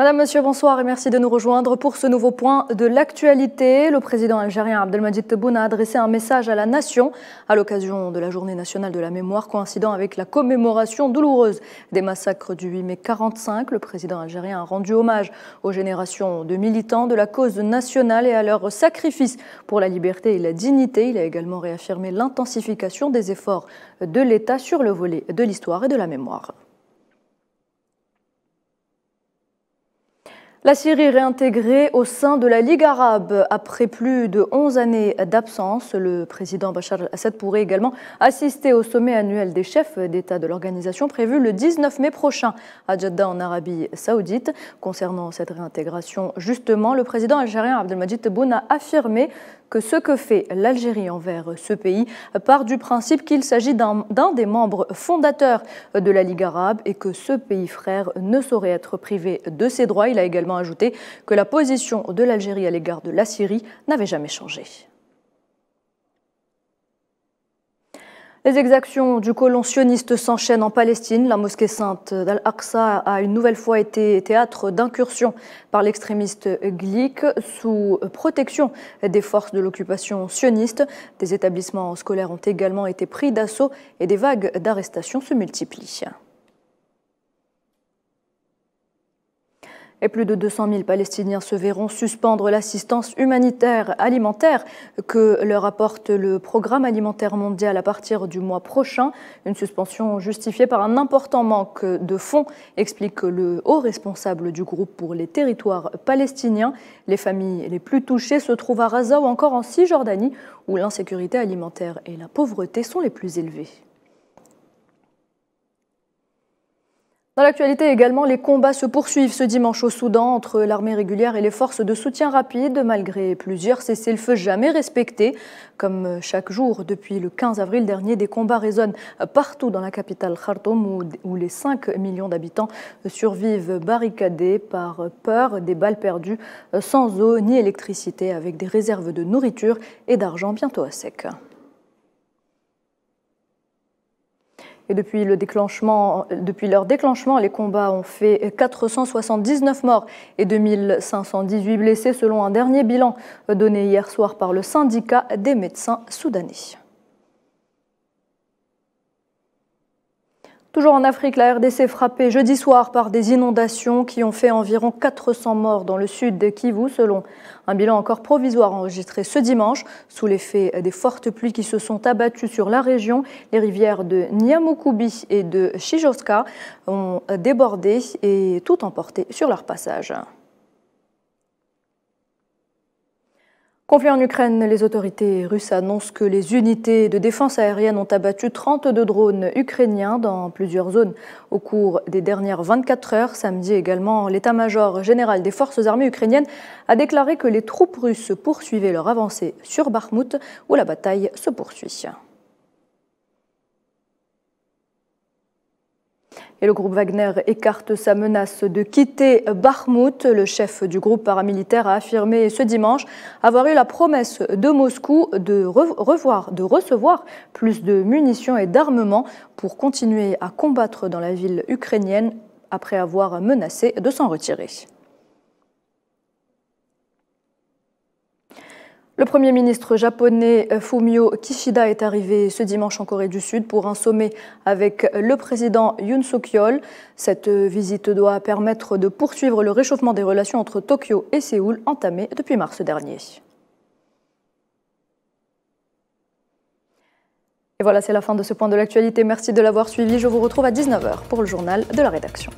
Madame, Monsieur, bonsoir et merci de nous rejoindre pour ce nouveau point de l'actualité. Le président algérien Abdelmadjid Tebboune a adressé un message à la nation à l'occasion de la journée nationale de la mémoire coïncidant avec la commémoration douloureuse des massacres du 8 mai 1945. Le président algérien a rendu hommage aux générations de militants de la cause nationale et à leur sacrifice pour la liberté et la dignité. Il a également réaffirmé l'intensification des efforts de l'État sur le volet de l'histoire et de la mémoire. La Syrie réintégrée au sein de la Ligue arabe après plus de 11 années d'absence, le président Bachar al-Assad pourrait également assister au sommet annuel des chefs d'État de l'organisation prévu le 19 mai prochain à Jeddah en Arabie saoudite. Concernant cette réintégration, justement, le président algérien Abdelmajid Tebboune a affirmé que ce que fait l'Algérie envers ce pays part du principe qu'il s'agit d'un des membres fondateurs de la Ligue arabe et que ce pays frère ne saurait être privé de ses droits. Il a également ajouté que la position de l'Algérie à l'égard de la Syrie n'avait jamais changé. Les exactions du colon sioniste s'enchaînent en Palestine. La mosquée sainte d'Al-Aqsa a une nouvelle fois été théâtre d'incursion par l'extrémiste Glick sous protection des forces de l'occupation sioniste. Des établissements scolaires ont également été pris d'assaut et des vagues d'arrestations se multiplient. et plus de 200 000 Palestiniens se verront suspendre l'assistance humanitaire alimentaire que leur apporte le Programme alimentaire mondial à partir du mois prochain. Une suspension justifiée par un important manque de fonds, explique le haut responsable du groupe pour les territoires palestiniens. Les familles les plus touchées se trouvent à Gaza ou encore en Cisjordanie, où l'insécurité alimentaire et la pauvreté sont les plus élevées. Dans l'actualité également, les combats se poursuivent ce dimanche au Soudan entre l'armée régulière et les forces de soutien rapide, malgré plusieurs cessez-le-feu jamais respectés. Comme chaque jour depuis le 15 avril dernier, des combats résonnent partout dans la capitale Khartoum, où les 5 millions d'habitants survivent barricadés par peur des balles perdues, euh, sans eau ni électricité, avec des réserves de nourriture et d'argent bientôt à sec. Et depuis, leur déclenchement, les combats ont fait 479 morts et 2518 blessés selon un dernier bilan donné hier soir par le syndicat des médecins soudanais. Toujours en Afrique, la RDC frappée jeudi soir par des inondations qui ont fait environ 400 morts dans le sud de Kivu, selon un bilan encore provisoire enregistré ce dimanche. Sous l'effet des fortes pluies qui se sont abattues sur la région, les rivières de Niamoukoubi et de Chijoska ont débordé et tout emporté sur leur passage. Conflit en Ukraine, les autorités russes annoncent que les unités de défense aérienne ont abattu 32 drones ukrainiens dans plusieurs zones au cours des dernières 24 heures. Samedi également, l'état-major général des forces armées ukrainiennes a déclaré que les troupes russes poursuivaient leur avancée sur Bakhmut où la bataille se poursuit. Et le groupe Wagner écarte sa menace de quitter Bakhmut. Le chef du groupe paramilitaire a affirmé ce dimanche avoir eu la promesse de Moscou de de recevoir plus de munitions et d'armements pour continuer à combattre dans la ville ukrainienne après avoir menacé de s'en retirer. Le Premier ministre japonais euh, Fumio Kishida est arrivé ce dimanche en Corée du Sud pour un sommet avec le président Yoon Suk-yeol. Cette euh, visite doit permettre de poursuivre le réchauffement des relations entre Tokyo et Séoul entamé depuis mars dernier. Et voilà, c'est la fin de ce point de l'actualité. Merci de l'avoir suivi. Je vous retrouve à 19h pour le journal de la rédaction.